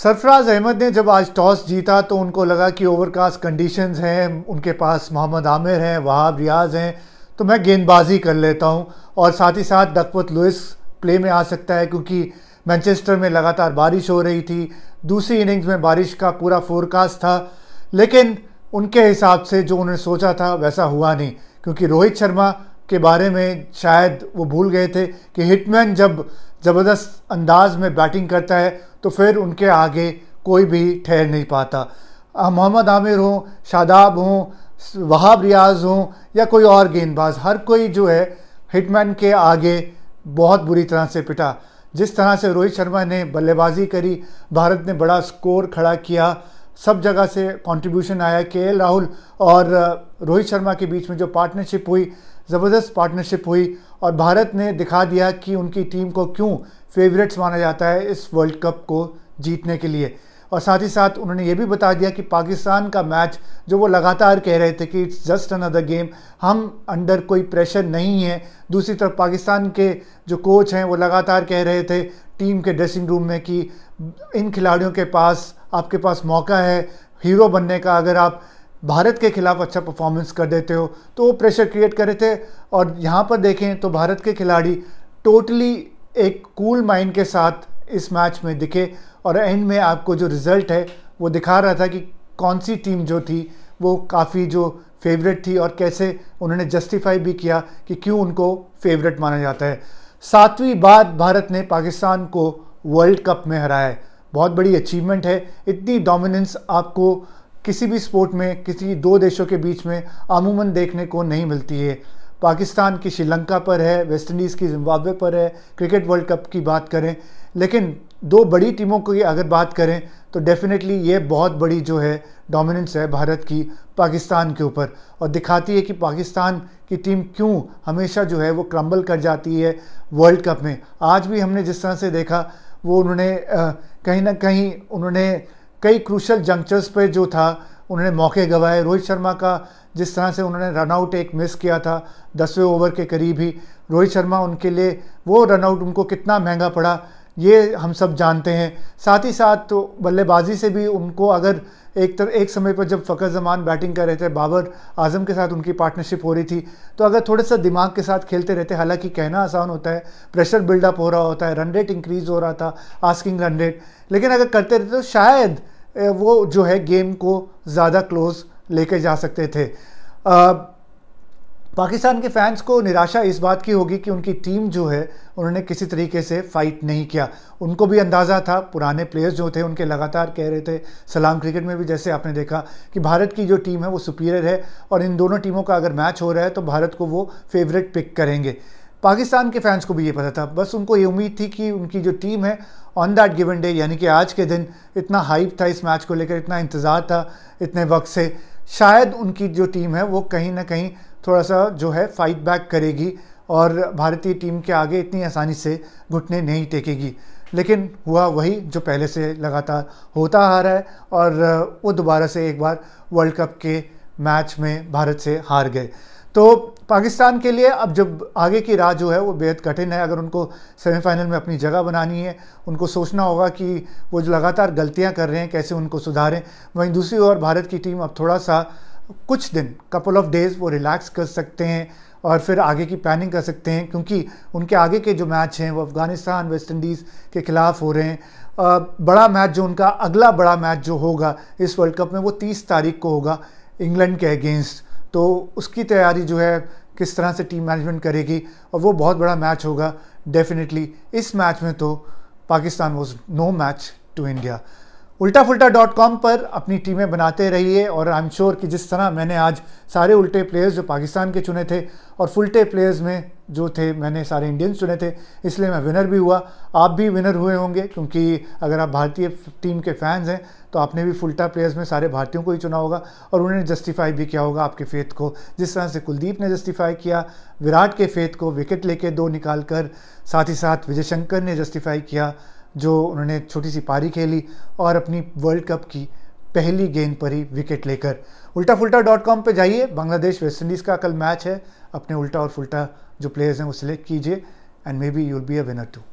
सरफराज अहमद ने जब आज टॉस जीता तो उनको लगा कि ओवरकास्ट कंडीशंस हैं उनके पास मोहम्मद आमिर हैं वहाब रियाज हैं तो मैं गेंदबाजी कर लेता हूं और साथ ही साथ डकवत लुइस प्ले में आ सकता है क्योंकि मैनचेस्टर में लगातार बारिश हो रही थी दूसरी इनिंग्स में बारिश का पूरा फोरकास्ट था लेकिन उनके हिसाब से जो उन्होंने सोचा था वैसा हुआ नहीं क्योंकि रोहित शर्मा के बारे में शायद वो भूल गए थे कि हिटमैन जब ज़बरदस्त अंदाज में बैटिंग करता है तो फिर उनके आगे कोई भी ठहर नहीं पाता मोहम्मद आमिर हों शादाब हों वहाब रियाज हों या कोई और गेंदबाज हर कोई जो है हिटमैन के आगे बहुत बुरी तरह से पिटा जिस तरह से रोहित शर्मा ने बल्लेबाजी करी भारत ने बड़ा स्कोर खड़ा किया सब जगह से कंट्रीब्यूशन आया के राहुल और रोहित शर्मा के बीच में जो पार्टनरशिप हुई ज़बरदस्त पार्टनरशिप हुई और भारत ने दिखा दिया कि उनकी टीम को क्यों फेवरेट्स माना जाता है इस वर्ल्ड कप को जीतने के लिए और साथ ही साथ उन्होंने ये भी बता दिया कि पाकिस्तान का मैच जो वो लगातार कह रहे थे कि इट्स जस्ट अनदर गेम हम अंडर कोई प्रेशर नहीं है दूसरी तरफ पाकिस्तान के जो कोच हैं वो लगातार कह रहे थे टीम के ड्रेसिंग रूम में कि इन खिलाड़ियों के पास आपके पास मौका है हीरो बनने का अगर आप भारत के खिलाफ अच्छा परफॉर्मेंस कर देते हो तो वो प्रेशर क्रिएट कर रहे थे और यहाँ पर देखें तो भारत के खिलाड़ी टोटली एक कूल cool माइंड के साथ इस मैच में दिखे और एंड में आपको जो रिज़ल्ट है वो दिखा रहा था कि कौन सी टीम जो थी वो काफ़ी जो फेवरेट थी और कैसे उन्होंने जस्टिफाई भी किया कि क्यों उनको फेवरेट माना जाता है सातवीं बार भारत ने पाकिस्तान को वर्ल्ड कप में हराया है बहुत बड़ी अचीवमेंट है इतनी डोमिनेंस आपको किसी भी स्पोर्ट में किसी दो देशों के बीच में अमूमन देखने को नहीं मिलती है पाकिस्तान की श्रीलंका पर है वेस्ट इंडीज़ की जिम्बाब्वे पर है क्रिकेट वर्ल्ड कप की बात करें लेकिन दो बड़ी टीमों की अगर बात करें तो डेफिनेटली ये बहुत बड़ी जो है डोमिनेंस है भारत की पाकिस्तान के ऊपर और दिखाती है कि पाकिस्तान की टीम क्यों हमेशा जो है वो क्रम्बल कर जाती है वर्ल्ड कप में आज भी हमने जिस तरह से देखा वो उन्होंने कहीं ना कहीं उन्होंने कई क्रूशल जंक्चर्स पर जो था उन्होंने मौके गवाए रोहित शर्मा का जिस तरह से उन्होंने रनआउट एक मिस किया था दसवें ओवर के करीब ही रोहित शर्मा उनके लिए वो रनआउट उनको कितना महंगा पड़ा ये हम सब जानते हैं साथ ही साथ तो बल्लेबाजी से भी उनको अगर एक तरह एक समय पर जब फ़कर जमान बैटिंग कर रहे थे बाबर आजम के साथ उनकी पार्टनरशिप हो रही थी तो अगर थोड़ा सा दिमाग के साथ खेलते रहते हालांकि कहना आसान होता है प्रेशर बिल्डअप हो रहा होता है रन रेट इंक्रीज़ हो रहा था आस्किंग रन रेट लेकिन अगर करते रहते तो शायद वो जो है गेम को ज़्यादा क्लोज लेके जा सकते थे आ, पाकिस्तान के फैंस को निराशा इस बात की होगी कि उनकी टीम जो है उन्होंने किसी तरीके से फाइट नहीं किया उनको भी अंदाज़ा था पुराने प्लेयर्स जो थे उनके लगातार कह रहे थे सलाम क्रिकेट में भी जैसे आपने देखा कि भारत की जो टीम है वो सुपीरियर है और इन दोनों टीमों का अगर मैच हो रहा है तो भारत को वो फेवरेट पिक करेंगे पाकिस्तान के फैंस को भी ये पता था बस उनको ये उम्मीद थी कि उनकी जो टीम है ऑन दैट गिवन डे यानी कि आज के दिन इतना हाइप था इस मैच को लेकर इतना इंतज़ार था इतने वक्त से शायद उनकी जो टीम है वो कहीं ना कहीं थोड़ा सा जो है फाइट बैक करेगी और भारतीय टीम के आगे इतनी आसानी से घुटने नहीं टेकेगी लेकिन हुआ वही जो पहले से लगातार होता आ रहा है और वो दोबारा से एक बार वर्ल्ड कप के मैच में भारत से हार गए तो पाकिस्तान के लिए अब जब आगे की राह जो है वो बेहद कठिन है अगर उनको सेमीफाइनल में अपनी जगह बनानी है उनको सोचना होगा कि वो जो लगातार गलतियां कर रहे हैं कैसे उनको सुधारें वहीं दूसरी ओर भारत की टीम अब थोड़ा सा कुछ दिन कपल ऑफ डेज़ वो रिलैक्स कर सकते हैं और फिर आगे की प्लानिंग कर सकते हैं क्योंकि उनके आगे के जो मैच हैं वो अफ़गानिस्तान वेस्ट इंडीज़ के ख़िलाफ़ हो रहे हैं बड़ा मैच जो उनका अगला बड़ा मैच जो होगा इस वर्ल्ड कप में वो तीस तारीख को होगा इंग्लैंड के अगेंस्ट तो उसकी तैयारी जो है किस तरह से टीम मैनेजमेंट करेगी और वो बहुत बड़ा मैच होगा डेफिनेटली इस मैच में तो Pakistan was no match to India उल्टा फुल्टा डॉट कॉम पर अपनी टीमें बनाते रहिए और आई एम श्योर कि जिस तरह मैंने आज सारे उल्टे प्लेयर्स जो पाकिस्तान के चुने थे और फुलटे प्लेयर्स में जो थे मैंने सारे इंडियंस चुने थे इसलिए मैं विनर भी हुआ आप भी विनर हुए होंगे क्योंकि अगर आप भारतीय टीम के फैंस हैं तो आपने भी फुलटा प्लेयर्स में सारे भारतीयों को ही चुना होगा और उन्होंने जस्टिफाई भी किया होगा आपके फेथ को जिस तरह से कुलदीप ने जस्टिफाई किया विराट के फेथ को विकेट लेके दो निकाल कर साथ ही साथ विजय शंकर ने जस्टिफाई किया जो उन्होंने एक छोटी सी पारी खेली और अपनी वर्ल्ड कप की पहली गेंद पर ही विकेट लेकर उल्टा फुल्टा डॉट कॉम पर जाइए बांग्लादेश वेस्ट इंडीज़ का कल मैच है अपने उल्टा और फुल्टा जो प्लेयर्स हैं वो सिलेक्ट कीजिए and may be you'll be a winner to